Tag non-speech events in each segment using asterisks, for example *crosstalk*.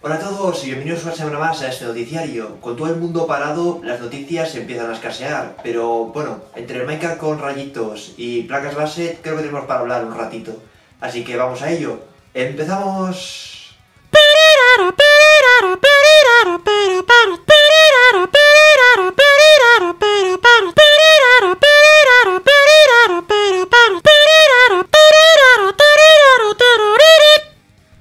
Hola a todos y bienvenidos una semana más a este noticiario. Con todo el mundo parado, las noticias empiezan a escasear, pero bueno, entre el Minecraft con rayitos y placas base, creo que tenemos para hablar un ratito. Así que vamos a ello. ¡Empezamos!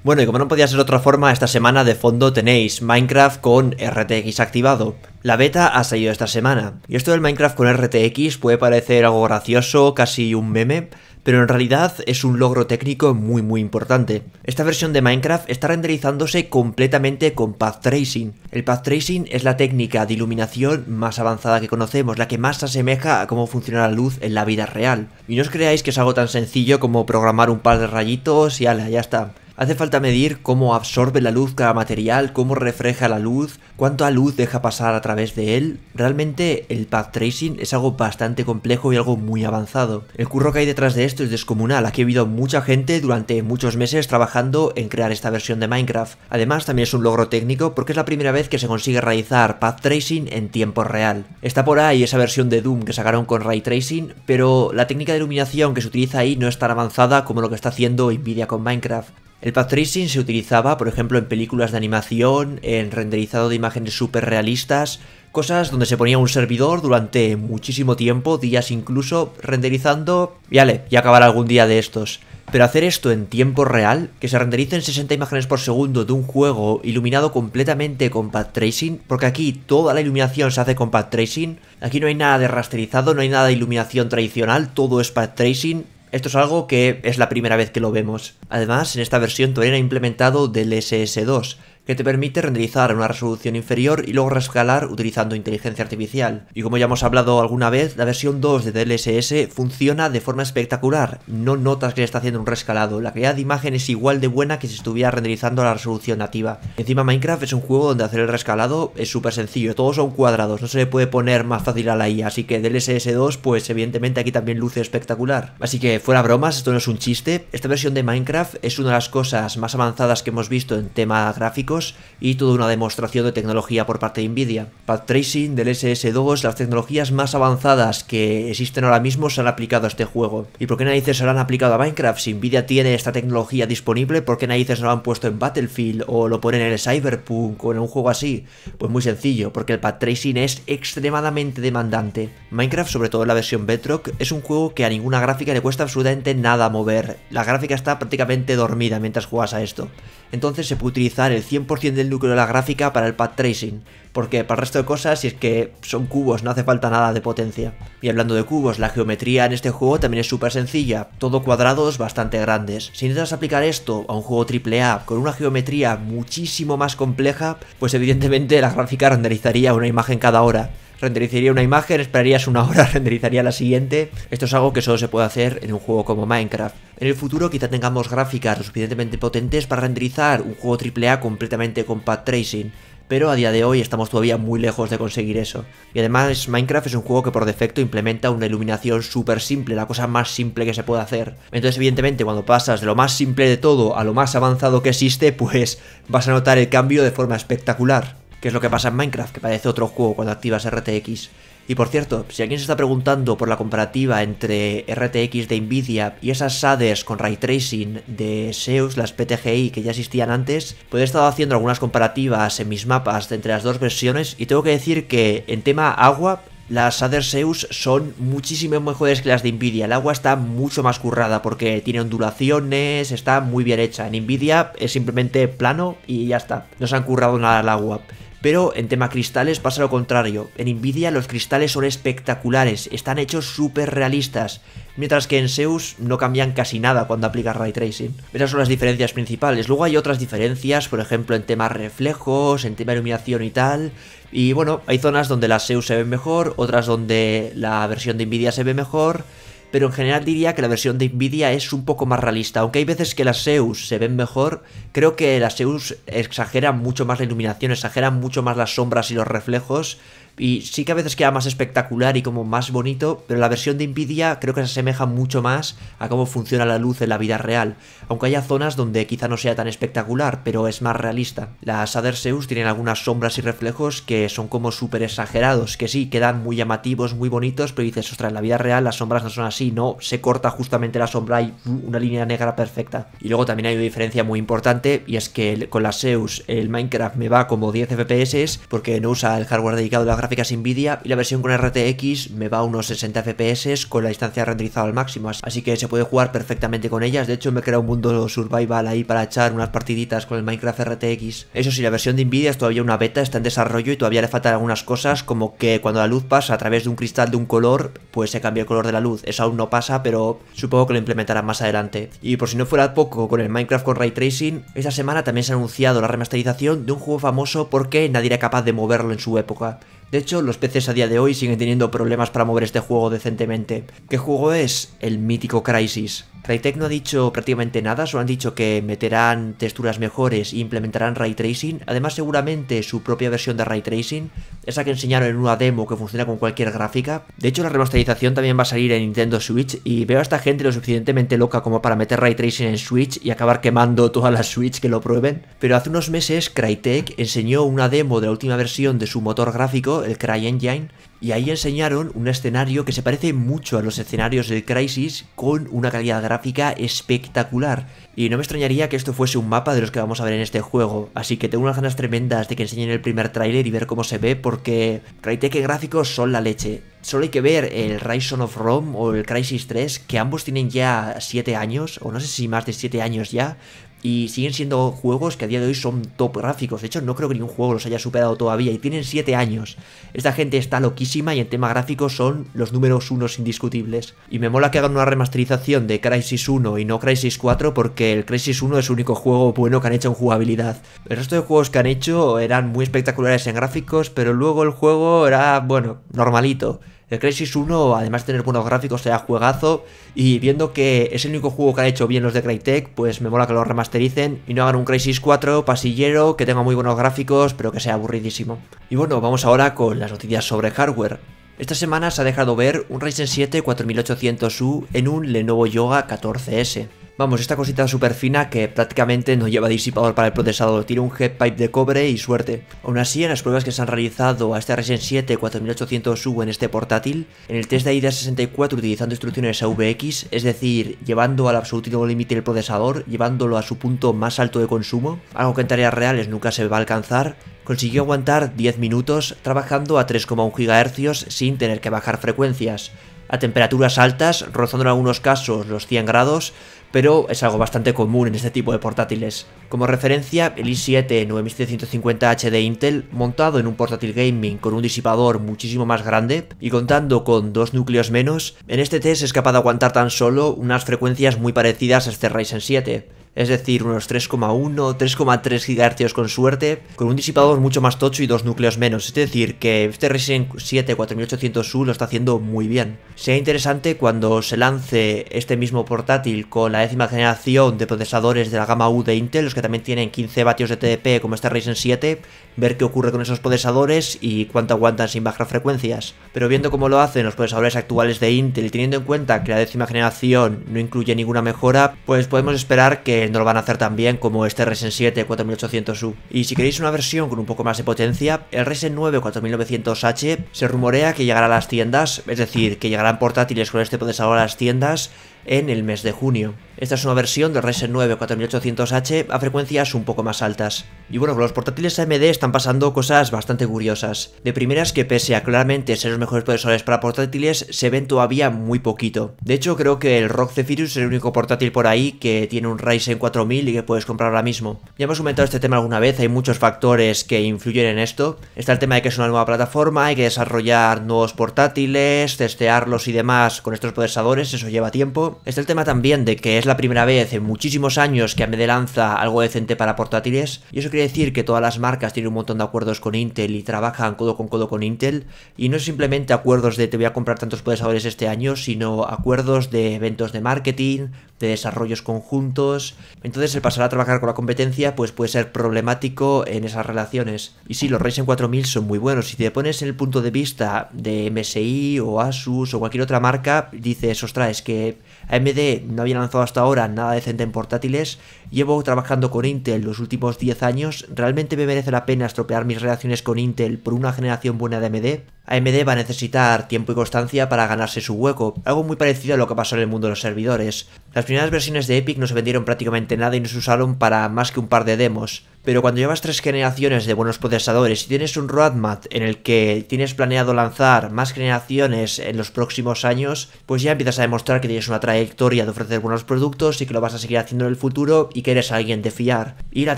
Bueno, y como no podía ser otra forma, esta semana de fondo tenéis Minecraft con RTX activado. La beta ha salido esta semana, y esto del Minecraft con RTX puede parecer algo gracioso, casi un meme, pero en realidad es un logro técnico muy muy importante. Esta versión de Minecraft está renderizándose completamente con Path Tracing. El Path Tracing es la técnica de iluminación más avanzada que conocemos, la que más asemeja a cómo funciona la luz en la vida real. Y no os creáis que es algo tan sencillo como programar un par de rayitos y ala, ya está. Hace falta medir cómo absorbe la luz cada material, cómo refleja la luz, cuánta luz deja pasar a través de él. Realmente el path tracing es algo bastante complejo y algo muy avanzado. El curro que hay detrás de esto es descomunal, aquí ha habido mucha gente durante muchos meses trabajando en crear esta versión de Minecraft. Además también es un logro técnico porque es la primera vez que se consigue realizar path tracing en tiempo real. Está por ahí esa versión de Doom que sacaron con ray tracing, pero la técnica de iluminación que se utiliza ahí no es tan avanzada como lo que está haciendo Nvidia con Minecraft. El Path Tracing se utilizaba, por ejemplo, en películas de animación, en renderizado de imágenes súper realistas, cosas donde se ponía un servidor durante muchísimo tiempo, días incluso, renderizando, y ale, y acabar algún día de estos. Pero hacer esto en tiempo real, que se rendericen 60 imágenes por segundo de un juego iluminado completamente con Path Tracing... porque aquí toda la iluminación se hace con Path Tracing. aquí no hay nada de rasterizado, no hay nada de iluminación tradicional, todo es Path Tracing... Esto es algo que es la primera vez que lo vemos. Además, en esta versión no ha implementado del SS2, que te permite renderizar una resolución inferior y luego rescalar utilizando inteligencia artificial. Y como ya hemos hablado alguna vez, la versión 2 de DLSS funciona de forma espectacular, no notas que está haciendo un rescalado, la calidad de imagen es igual de buena que si estuviera renderizando a la resolución nativa. Encima Minecraft es un juego donde hacer el rescalado es súper sencillo, todos son cuadrados, no se le puede poner más fácil a la IA, así que DLSS 2 pues evidentemente aquí también luce espectacular. Así que fuera bromas, esto no es un chiste, esta versión de Minecraft es una de las cosas más avanzadas que hemos visto en tema gráfico y toda una demostración de tecnología por parte de Nvidia. Path Tracing del SS2, las tecnologías más avanzadas que existen ahora mismo se han aplicado a este juego. ¿Y por qué narices se lo han aplicado a Minecraft? Si Nvidia tiene esta tecnología disponible, ¿por qué narices se lo han puesto en Battlefield o lo ponen en el Cyberpunk o en un juego así? Pues muy sencillo, porque el Path Tracing es extremadamente demandante. Minecraft, sobre todo en la versión Bedrock, es un juego que a ninguna gráfica le cuesta absolutamente nada mover. La gráfica está prácticamente dormida mientras juegas a esto. Entonces se puede utilizar el 100% 100% del núcleo de la gráfica para el Path tracing, porque para el resto de cosas, si es que son cubos, no hace falta nada de potencia. Y hablando de cubos, la geometría en este juego también es súper sencilla, todo cuadrados bastante grandes. Si intentas aplicar esto a un juego AAA con una geometría muchísimo más compleja, pues evidentemente la gráfica renderizaría una imagen cada hora renderizaría una imagen, esperarías una hora, *laughs* renderizaría la siguiente. Esto es algo que solo se puede hacer en un juego como Minecraft. En el futuro quizá tengamos gráficas lo suficientemente potentes para renderizar un juego AAA completamente con path tracing, pero a día de hoy estamos todavía muy lejos de conseguir eso. Y además Minecraft es un juego que por defecto implementa una iluminación súper simple, la cosa más simple que se puede hacer. Entonces evidentemente cuando pasas de lo más simple de todo a lo más avanzado que existe, pues vas a notar el cambio de forma espectacular que es lo que pasa en Minecraft, que parece otro juego cuando activas RTX. Y por cierto, si alguien se está preguntando por la comparativa entre RTX de Nvidia y esas Shaders con ray tracing de Zeus, e las PTGI que ya existían antes, pues he estado haciendo algunas comparativas en mis mapas entre las dos versiones y tengo que decir que en tema agua las Shaders Zeus e son muchísimo mejores que las de Nvidia. El agua está mucho más currada porque tiene ondulaciones, está muy bien hecha. En Nvidia es simplemente plano y ya está. No se han currado nada el agua. Pero en tema cristales pasa lo contrario. En Nvidia los cristales son espectaculares, están hechos súper realistas, mientras que en Zeus no cambian casi nada cuando aplicas ray tracing. Esas son las diferencias principales. Luego hay otras diferencias, por ejemplo, en tema reflejos, en tema iluminación y tal. Y bueno, hay zonas donde la Zeus se ve mejor, otras donde la versión de Nvidia se ve mejor pero en general diría que la versión de Nvidia es un poco más realista. Aunque hay veces que las Zeus se ven mejor, creo que las Zeus exageran mucho más la iluminación, exageran mucho más las sombras y los reflejos y sí que a veces queda más espectacular y como más bonito, pero la versión de Nvidia creo que se asemeja mucho más a cómo funciona la luz en la vida real. Aunque haya zonas donde quizá no sea tan espectacular, pero es más realista. Las Zeus tienen algunas sombras y reflejos que son como súper exagerados, que sí, quedan muy llamativos, muy bonitos, pero dices, ostras, en la vida real las sombras no son así, no, se corta justamente la sombra y uh, una línea negra perfecta. Y luego también hay una diferencia muy importante y es que con las Zeus el Minecraft me va como 10 FPS porque no usa el hardware dedicado a la gráficas Nvidia y la versión con RTX me va a unos 60 FPS con la distancia renderizada al máximo, así que se puede jugar perfectamente con ellas, de hecho me he creado un mundo survival ahí para echar unas partiditas con el Minecraft RTX. Eso sí, la versión de Nvidia es todavía una beta, está en desarrollo y todavía le faltan algunas cosas como que cuando la luz pasa a través de un cristal de un color, pues se cambia el color de la luz, eso aún no pasa, pero supongo que lo implementarán más adelante. Y por si no fuera poco con el Minecraft con Ray Tracing, esta semana también se ha anunciado la remasterización de un juego famoso porque nadie era capaz de moverlo en su época. De hecho, los PCs a día de hoy siguen teniendo problemas para mover este juego decentemente. ¿Qué juego es? El mítico Crisis. Crytek no ha dicho prácticamente nada, solo han dicho que meterán texturas mejores e implementarán ray tracing. Además, seguramente su propia versión de ray tracing, esa que enseñaron en una demo que funciona con cualquier gráfica. De hecho, la remasterización también va a salir en Nintendo Switch y veo a esta gente lo suficientemente loca como para meter ray tracing en Switch y acabar quemando todas las Switch que lo prueben. Pero hace unos meses Crytek enseñó una demo de la última versión de su motor gráfico el CryEngine y ahí enseñaron un escenario que se parece mucho a los escenarios del Crisis con una calidad gráfica espectacular. Y no me extrañaría que esto fuese un mapa de los que vamos a ver en este juego, así que tengo unas ganas tremendas de que enseñen el primer tráiler y ver cómo se ve porque que gráficos son la leche. Solo hay que ver el Rise of Rome o el Crisis 3, que ambos tienen ya 7 años, o no sé si más de 7 años ya, y siguen siendo juegos que a día de hoy son top gráficos. De hecho, no creo que ningún juego los haya superado todavía. Y tienen 7 años. Esta gente está loquísima y en tema gráfico son los números unos indiscutibles. Y me mola que hagan una remasterización de Crisis 1 y no Crisis 4 porque el Crisis 1 es el único juego bueno que han hecho en jugabilidad. El resto de juegos que han hecho eran muy espectaculares en gráficos, pero luego el juego era, bueno, normalito. El Crisis 1, además de tener buenos gráficos, sea juegazo. Y viendo que es el único juego que ha hecho bien los de Crytek, pues me mola que lo remastericen y no hagan un Crisis 4 pasillero que tenga muy buenos gráficos, pero que sea aburridísimo. Y bueno, vamos ahora con las noticias sobre hardware. Esta semana se ha dejado ver un Ryzen 7 4800U en un Lenovo Yoga 14S. Vamos, esta cosita súper fina que prácticamente no lleva disipador para el procesador, tiene un headpipe de cobre y suerte. Aún así, en las pruebas que se han realizado a este Ryzen 7 4800U en este portátil, en el test de IDA64 utilizando instrucciones AVX, es decir, llevando al absoluto límite el procesador, llevándolo a su punto más alto de consumo, algo que en tareas reales nunca se va a alcanzar, consiguió aguantar 10 minutos trabajando a 3,1 GHz sin tener que bajar frecuencias, a temperaturas altas, rozando en algunos casos los 100 grados, pero es algo bastante común en este tipo de portátiles. Como referencia, el i7-9750H de Intel, montado en un portátil gaming con un disipador muchísimo más grande y contando con dos núcleos menos, en este test es capaz de aguantar tan solo unas frecuencias muy parecidas a este Ryzen 7 es decir, unos 3,1, 3,3 GHz con suerte, con un disipador mucho más tocho y dos núcleos menos, es decir, que este Ryzen 7 4800U lo está haciendo muy bien. Sea interesante cuando se lance este mismo portátil con la décima generación de procesadores de la gama U de Intel, los que también tienen 15 vatios de TDP como este Ryzen 7, ver qué ocurre con esos procesadores y cuánto aguantan sin bajar frecuencias. Pero viendo cómo lo hacen los procesadores actuales de Intel y teniendo en cuenta que la décima generación no incluye ninguna mejora, pues podemos esperar que no lo van a hacer tan bien como este Ryzen 7 4800U. Y si queréis una versión con un poco más de potencia, el Ryzen 9 4900H se rumorea que llegará a las tiendas, es decir, que llegarán portátiles con este procesador a las tiendas en el mes de junio. Esta es una versión del Ryzen 9 4800H a frecuencias un poco más altas. Y bueno, con los portátiles AMD están pasando cosas bastante curiosas. De primeras que pese a claramente ser los mejores procesadores para portátiles, se ven todavía muy poquito. De hecho, creo que el ROG Zephyrus es el único portátil por ahí que tiene un Ryzen 4000 y que puedes comprar ahora mismo. Ya hemos comentado este tema alguna vez, hay muchos factores que influyen en esto. Está el tema de que es una nueva plataforma, hay que desarrollar nuevos portátiles, testearlos y demás con estos procesadores, eso lleva tiempo. Está el tema también de que es la primera vez en muchísimos años que AMD lanza algo decente para portátiles. Y eso quiere decir que todas las marcas tienen un montón de acuerdos con Intel y trabajan codo con codo con Intel. Y no es simplemente acuerdos de te voy a comprar tantos procesadores este año, sino acuerdos de eventos de marketing, de desarrollos conjuntos. Entonces el pasar a trabajar con la competencia pues puede ser problemático en esas relaciones. Y sí, los Ryzen 4000 son muy buenos. Si te pones en el punto de vista de MSI o Asus o cualquier otra marca, dices, ostras, es que AMD no había lanzado hasta ahora nada decente en portátiles, llevo trabajando con Intel los últimos 10 años, ¿realmente me merece la pena estropear mis relaciones con Intel por una generación buena de AMD? AMD va a necesitar tiempo y constancia para ganarse su hueco, algo muy parecido a lo que pasó en el mundo de los servidores. Las primeras versiones de Epic no se vendieron prácticamente nada y no se usaron para más que un par de demos pero cuando llevas tres generaciones de buenos procesadores y tienes un roadmap en el que tienes planeado lanzar más generaciones en los próximos años, pues ya empiezas a demostrar que tienes una trayectoria de ofrecer buenos productos y que lo vas a seguir haciendo en el futuro y que eres alguien de fiar. Y la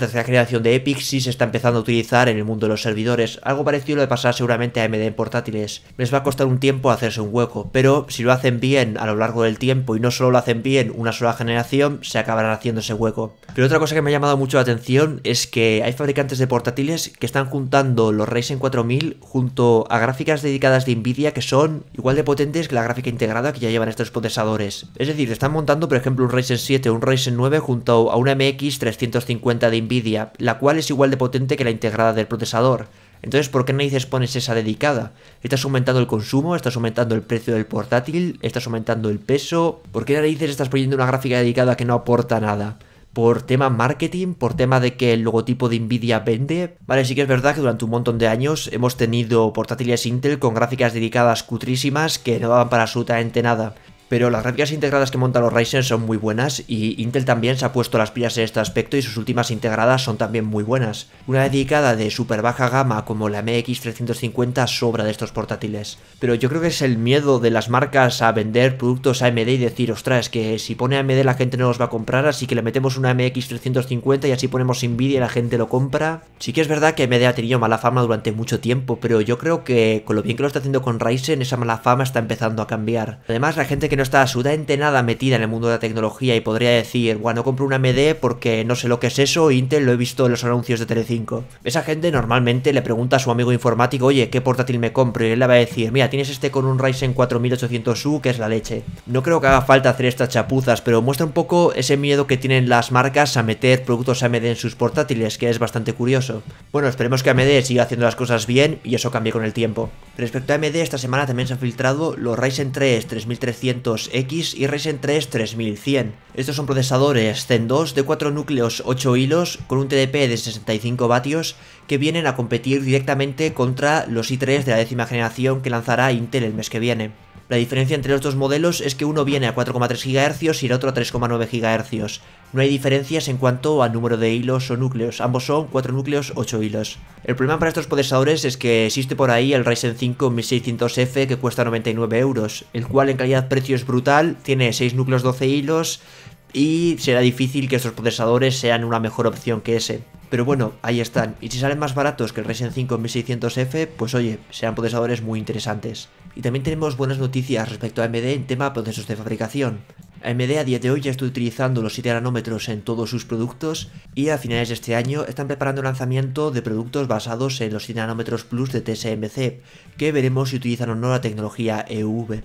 tercera generación de Epic sí se está empezando a utilizar en el mundo de los servidores, algo parecido lo de pasar seguramente a AMD en portátiles. Les va a costar un tiempo hacerse un hueco, pero si lo hacen bien a lo largo del tiempo y no solo lo hacen bien una sola generación, se acabarán haciendo ese hueco. Pero otra cosa que me ha llamado mucho la atención es que hay fabricantes de portátiles que están juntando los Ryzen 4000 junto a gráficas dedicadas de Nvidia que son igual de potentes que la gráfica integrada que ya llevan estos procesadores. Es decir, están montando por ejemplo un Ryzen 7 o un Ryzen 9 junto a una MX 350 de Nvidia, la cual es igual de potente que la integrada del procesador. Entonces, ¿por qué narices pones esa dedicada? Estás aumentando el consumo, estás aumentando el precio del portátil, estás aumentando el peso. ¿Por qué narices estás poniendo una gráfica dedicada que no aporta nada? por tema marketing, por tema de que el logotipo de Nvidia vende. Vale, sí que es verdad que durante un montón de años hemos tenido portátiles Intel con gráficas dedicadas cutrísimas que no daban para absolutamente nada pero las gráficas integradas que montan los Ryzen son muy buenas y Intel también se ha puesto las pilas en este aspecto y sus últimas integradas son también muy buenas. Una dedicada de super baja gama como la MX350 sobra de estos portátiles, pero yo creo que es el miedo de las marcas a vender productos AMD y decir, ostras, que si pone AMD la gente no los va a comprar, así que le metemos una MX350 y así ponemos Nvidia y la gente lo compra. Sí que es verdad que AMD ha tenido mala fama durante mucho tiempo, pero yo creo que con lo bien que lo está haciendo con Ryzen, esa mala fama está empezando a cambiar. Además, la gente que no está absolutamente nada metida en el mundo de la tecnología y podría decir, bueno, compro una AMD porque no sé lo que es eso, Intel lo he visto en los anuncios de Telecinco. Esa gente normalmente le pregunta a su amigo informático, oye, ¿qué portátil me compro? Y él le va a decir, mira, tienes este con un Ryzen 4800U que es la leche. No creo que haga falta hacer estas chapuzas, pero muestra un poco ese miedo que tienen las marcas a meter productos AMD en sus portátiles, que es bastante curioso. Bueno, esperemos que AMD siga haciendo las cosas bien y eso cambie con el tiempo. Respecto a AMD, esta semana también se han filtrado los Ryzen 3 3300 x y Ryzen 3 3100. Estos son procesadores Zen 2 de 4 núcleos 8 hilos con un TDP de 65 vatios que vienen a competir directamente contra los i3 de la décima generación que lanzará Intel el mes que viene. La diferencia entre los dos modelos es que uno viene a 4,3 GHz y el otro a 3,9 GHz. No hay diferencias en cuanto al número de hilos o núcleos, ambos son 4 núcleos, 8 hilos. El problema para estos procesadores es que existe por ahí el Ryzen 5 1600F que cuesta 99 euros, el cual en calidad-precio es brutal, tiene 6 núcleos, 12 hilos, y será difícil que estos procesadores sean una mejor opción que ese. Pero bueno, ahí están. Y si salen más baratos que el Ryzen 5 1600F, pues oye, serán procesadores muy interesantes. Y también tenemos buenas noticias respecto a AMD en tema de procesos de fabricación. AMD a día de hoy ya está utilizando los 7 nanómetros en todos sus productos y a finales de este año están preparando el lanzamiento de productos basados en los 7 nanómetros plus de TSMC, que veremos si utilizan o no la tecnología EUV.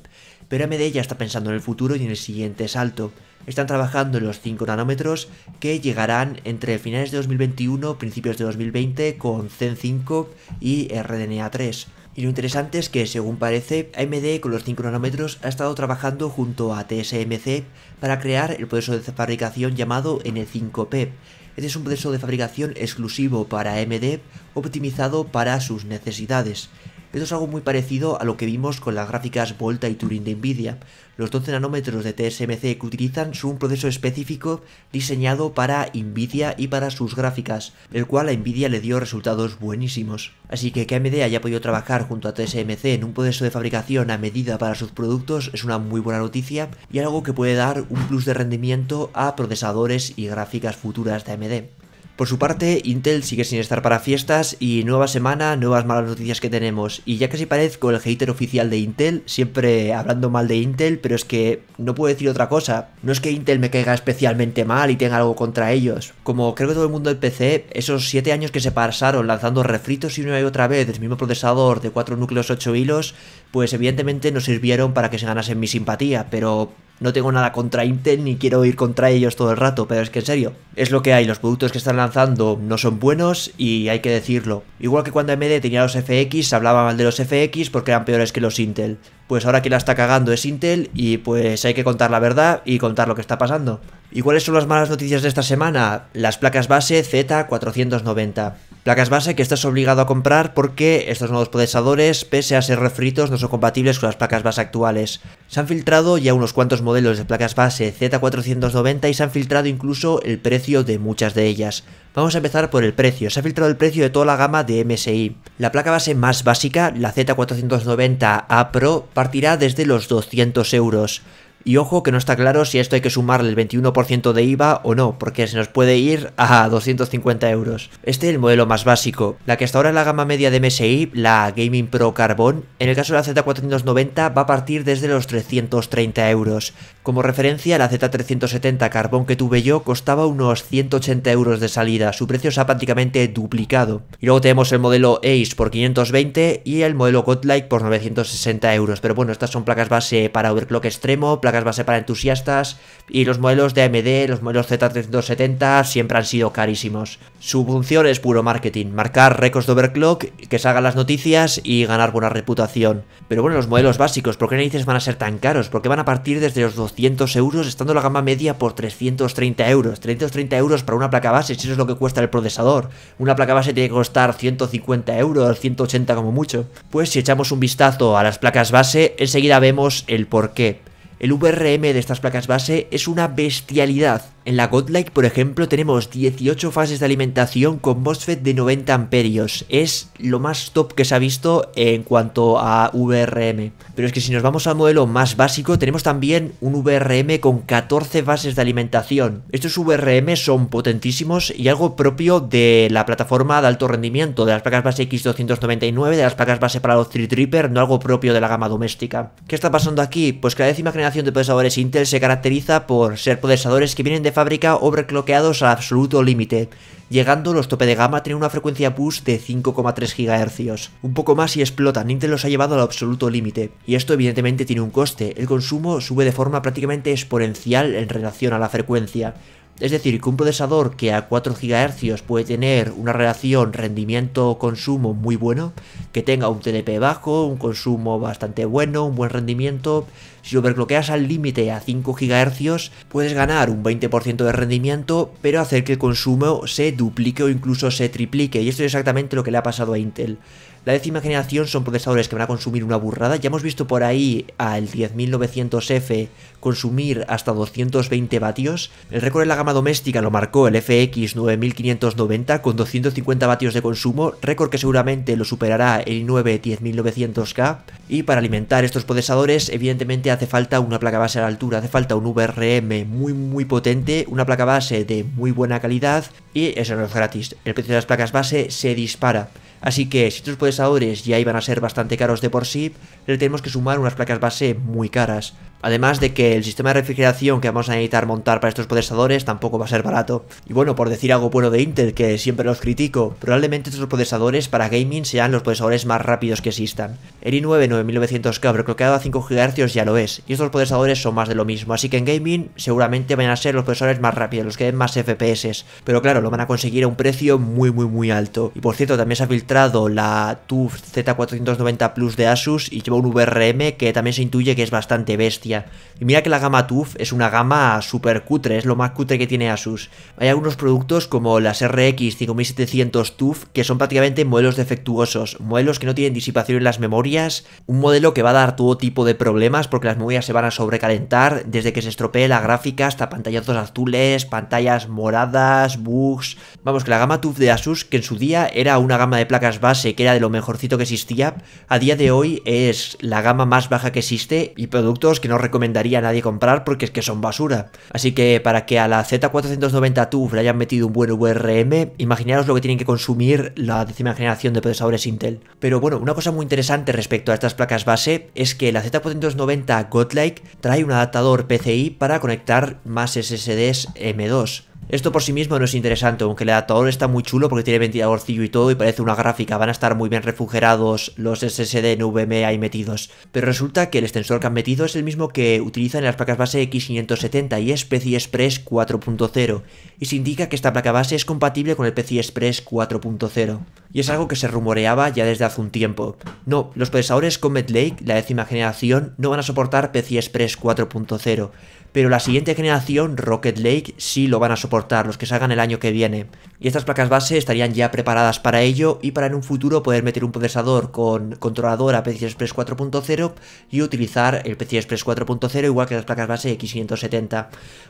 Pero AMD ya está pensando en el futuro y en el siguiente salto están trabajando en los 5 nanómetros que llegarán entre finales de 2021, principios de 2020 con Zen 5 y RDNA 3. Y lo interesante es que, según parece, AMD con los 5 nanómetros ha estado trabajando junto a TSMC para crear el proceso de fabricación llamado N5P. Este es un proceso de fabricación exclusivo para AMD, optimizado para sus necesidades. Esto es algo muy parecido a lo que vimos con las gráficas Volta y Turing de Nvidia. Los 12 nanómetros de TSMC que utilizan son un proceso específico diseñado para Nvidia y para sus gráficas, el cual a Nvidia le dio resultados buenísimos. Así que que AMD haya podido trabajar junto a TSMC en un proceso de fabricación a medida para sus productos es una muy buena noticia y algo que puede dar un plus de rendimiento a procesadores y gráficas futuras de AMD. Por su parte, Intel sigue sin estar para fiestas y nueva semana, nuevas malas noticias que tenemos. Y ya casi parezco el hater oficial de Intel, siempre hablando mal de Intel, pero es que no puedo decir otra cosa. No es que Intel me caiga especialmente mal y tenga algo contra ellos. Como creo que todo el mundo del PC, esos 7 años que se pasaron lanzando refritos y una y otra vez del mismo procesador de 4 núcleos 8 hilos, pues evidentemente no sirvieron para que se ganasen mi simpatía, pero no tengo nada contra Intel ni quiero ir contra ellos todo el rato, pero es que en serio, es lo que hay, los productos que están lanzando no son buenos y hay que decirlo. Igual que cuando AMD tenía los FX, hablaba mal de los FX porque eran peores que los Intel. Pues ahora que la está cagando es Intel y pues hay que contar la verdad y contar lo que está pasando. ¿Y cuáles son las malas noticias de esta semana? Las placas base Z490. Placas base que estás obligado a comprar porque estos nuevos procesadores, pese a ser refritos, no son compatibles con las placas base actuales. Se han filtrado ya unos cuantos modelos de placas base Z490 y se han filtrado incluso el precio de muchas de ellas. Vamos a empezar por el precio. Se ha filtrado el precio de toda la gama de MSI. La placa base más básica, la Z490A Pro, partirá desde los 200 euros. Y ojo que no está claro si esto hay que sumarle el 21% de IVA o no, porque se nos puede ir a 250 euros. Este es el modelo más básico, la que hasta ahora es la gama media de MSI, la Gaming Pro Carbon, en el caso de la Z490 va a partir desde los 330 euros. Como referencia, la Z370 carbón que tuve yo costaba unos 180 euros de salida, su precio se ha prácticamente duplicado. Y luego tenemos el modelo Ace por 520 y el modelo Godlike por 960 euros, pero bueno, estas son placas base para overclock extremo, placas base para entusiastas y los modelos de AMD, los modelos Z370 siempre han sido carísimos. Su función es puro marketing, marcar récords de overclock, que salgan las noticias y ganar buena reputación. Pero bueno, los modelos básicos, ¿por qué narices van a ser tan caros? Porque van a partir desde los 200 euros, estando la gama media por 330 euros. 330 euros para una placa base, si eso es lo que cuesta el procesador. Una placa base tiene que costar 150 euros, 180 como mucho. Pues si echamos un vistazo a las placas base, enseguida vemos el porqué. El VRM de estas placas base es una bestialidad. En la Godlike, por ejemplo, tenemos 18 fases de alimentación con MOSFET de 90 amperios. Es lo más top que se ha visto en cuanto a VRM. Pero es que si nos vamos al modelo más básico, tenemos también un VRM con 14 fases de alimentación. Estos VRM son potentísimos y algo propio de la plataforma de alto rendimiento, de las placas base X299, de las placas base para los 3-Tripper, no algo propio de la gama doméstica. ¿Qué está pasando aquí? Pues que la décima generación de procesadores Intel se caracteriza por ser procesadores que vienen de fábrica overclockeados al absoluto límite, llegando los tope de gama tener una frecuencia push de 5,3 GHz. Un poco más y explota, Intel los ha llevado al absoluto límite, y esto evidentemente tiene un coste, el consumo sube de forma prácticamente exponencial en relación a la frecuencia, es decir, que un procesador que a 4 GHz puede tener una relación rendimiento-consumo muy bueno, que tenga un TDP bajo, un consumo bastante bueno, un buen rendimiento, si lo overclockeas al límite a 5 GHz, puedes ganar un 20% de rendimiento, pero hacer que el consumo se duplique o incluso se triplique, y esto es exactamente lo que le ha pasado a Intel. La décima generación son procesadores que van a consumir una burrada. Ya hemos visto por ahí al 10900F consumir hasta 220 vatios. El récord en la gama doméstica lo marcó el FX 9590 con 250 vatios de consumo, récord que seguramente lo superará el i9 10900K. Y para alimentar estos procesadores evidentemente hace falta una placa base a la altura, hace falta un VRM muy muy potente, una placa base de muy buena calidad y eso no es gratis. El precio de las placas base se dispara. Así que si estos procesadores ya iban a ser bastante caros de por sí, le tenemos que sumar unas placas base muy caras. Además de que el sistema de refrigeración que vamos a necesitar montar para estos procesadores tampoco va a ser barato. Y bueno, por decir algo bueno de Intel, que siempre los critico, probablemente estos procesadores para gaming sean los procesadores más rápidos que existan. El i9 9900K que a 5 GHz ya lo es, y estos procesadores son más de lo mismo, así que en gaming seguramente van a ser los procesadores más rápidos, los que den más FPS, pero claro, lo van a conseguir a un precio muy muy muy alto. Y por cierto, también se ha filtrado la TUF Z490 Plus de Asus y lleva un VRM que también se intuye que es bastante bestia y mira que la gama TUF es una gama super cutre, es lo más cutre que tiene Asus. Hay algunos productos como las RX 5700 TUF que son prácticamente modelos defectuosos, modelos que no tienen disipación en las memorias, un modelo que va a dar todo tipo de problemas porque las memorias se van a sobrecalentar desde que se estropee la gráfica hasta pantallazos azules, pantallas moradas, bugs... Vamos, que la gama TUF de Asus, que en su día era una gama de placas base que era de lo mejorcito que existía, a día de hoy es la gama más baja que existe y productos que no recomendaría a nadie comprar porque es que son basura. Así que para que a la Z490 TUF le hayan metido un buen VRM, imaginaros lo que tienen que consumir la décima generación de procesadores Intel. Pero bueno, una cosa muy interesante respecto a estas placas base es que la Z490 Godlike trae un adaptador PCI para conectar más SSDs M2. Esto por sí mismo no es interesante, aunque el adaptador está muy chulo porque tiene ventiladorcillo y todo y parece una gráfica, van a estar muy bien refrigerados los SSD NVMe ahí metidos. Pero resulta que el extensor que han metido es el mismo que utilizan en las placas base X570 y es PCI Express 4.0 y se indica que esta placa base es compatible con el PCI Express 4.0. Y es algo que se rumoreaba ya desde hace un tiempo. No, los procesadores Comet Lake, la décima generación, no van a soportar PCI Express 4.0, pero la siguiente generación, Rocket Lake, sí lo van a soportar, los que salgan el año que viene. Y estas placas base estarían ya preparadas para ello y para en un futuro poder meter un procesador con controlador a PCI Express 4.0 y utilizar el PCI Express 4.0 igual que las placas base x 170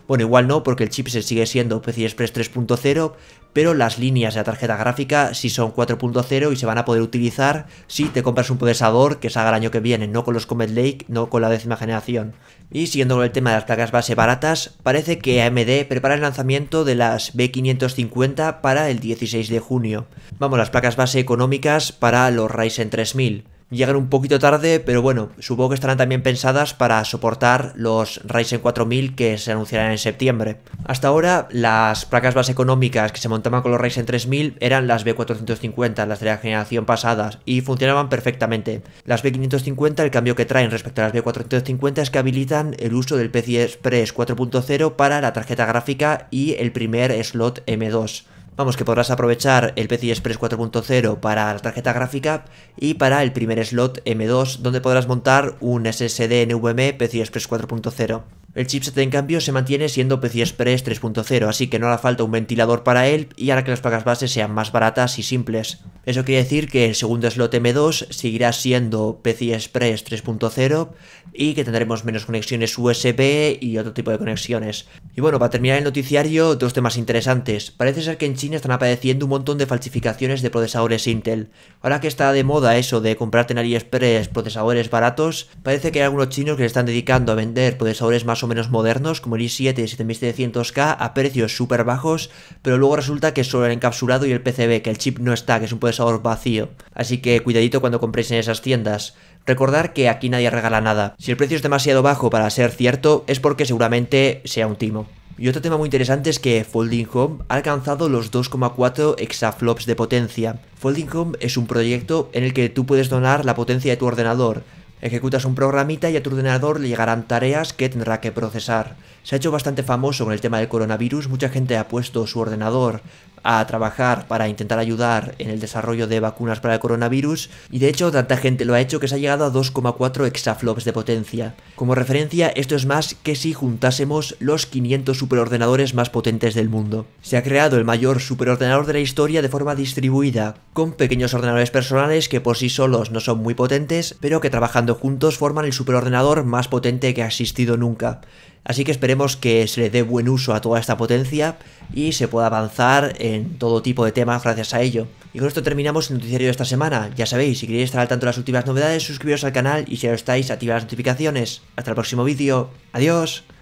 Bueno, igual no, porque el se sigue siendo PCI Express 3.0, pero las líneas de la tarjeta gráfica sí son 4.0 y se van a poder utilizar si te compras un procesador que salga el año que viene, no con los Comet Lake, no con la décima generación. Y siguiendo con el tema de las placas base baratas, parece que AMD prepara el lanzamiento de las B550 para el 16 de junio. Vamos, las placas base económicas para los Ryzen 3000 llegan un poquito tarde, pero bueno, supongo que estarán también pensadas para soportar los Ryzen 4000 que se anunciarán en septiembre. Hasta ahora, las placas base económicas que se montaban con los Ryzen 3000 eran las B450, las de la generación pasada, y funcionaban perfectamente. Las B550, el cambio que traen respecto a las B450 es que habilitan el uso del PCI Express 4.0 para la tarjeta gráfica y el primer slot M2. Vamos, que podrás aprovechar el PCI Express 4.0 para la tarjeta gráfica y para el primer slot M2, donde podrás montar un SSD NVMe PCI Express 4.0. El chipset en cambio se mantiene siendo PCI Express 3.0, así que no hará falta un ventilador para él y hará que las placas bases sean más baratas y simples. Eso quiere decir que el segundo slot M2 seguirá siendo PCI Express 3.0 y que tendremos menos conexiones USB y otro tipo de conexiones. Y bueno, para terminar el noticiario, dos temas interesantes. Parece ser que en China están apareciendo un montón de falsificaciones de procesadores Intel. Ahora que está de moda eso de comprarte en AliExpress procesadores baratos, parece que hay algunos chinos que se están dedicando a vender procesadores más menos modernos, como el i7 7700K, a precios súper bajos, pero luego resulta que solo el encapsulado y el PCB, que el chip no está, que es un procesador vacío. Así que cuidadito cuando compréis en esas tiendas. Recordar que aquí nadie regala nada. Si el precio es demasiado bajo para ser cierto, es porque seguramente sea un timo. Y otro tema muy interesante es que Folding Home ha alcanzado los 2,4 exaflops de potencia. Folding Home es un proyecto en el que tú puedes donar la potencia de tu ordenador, Ejecutas un programita y a tu ordenador le llegarán tareas que tendrá que procesar. Se ha hecho bastante famoso con el tema del coronavirus, mucha gente ha puesto su ordenador a trabajar para intentar ayudar en el desarrollo de vacunas para el coronavirus, y de hecho tanta gente lo ha hecho que se ha llegado a 2,4 exaflops de potencia. Como referencia, esto es más que si juntásemos los 500 superordenadores más potentes del mundo. Se ha creado el mayor superordenador de la historia de forma distribuida, con pequeños ordenadores personales que por sí solos no son muy potentes, pero que trabajando juntos forman el superordenador más potente que ha existido nunca. Así que esperemos que se le dé buen uso a toda esta potencia y se pueda avanzar en todo tipo de temas gracias a ello. Y con esto terminamos el noticiario de esta semana. Ya sabéis, si queréis estar al tanto de las últimas novedades, suscribiros al canal y si lo estáis, activad las notificaciones. Hasta el próximo vídeo. Adiós.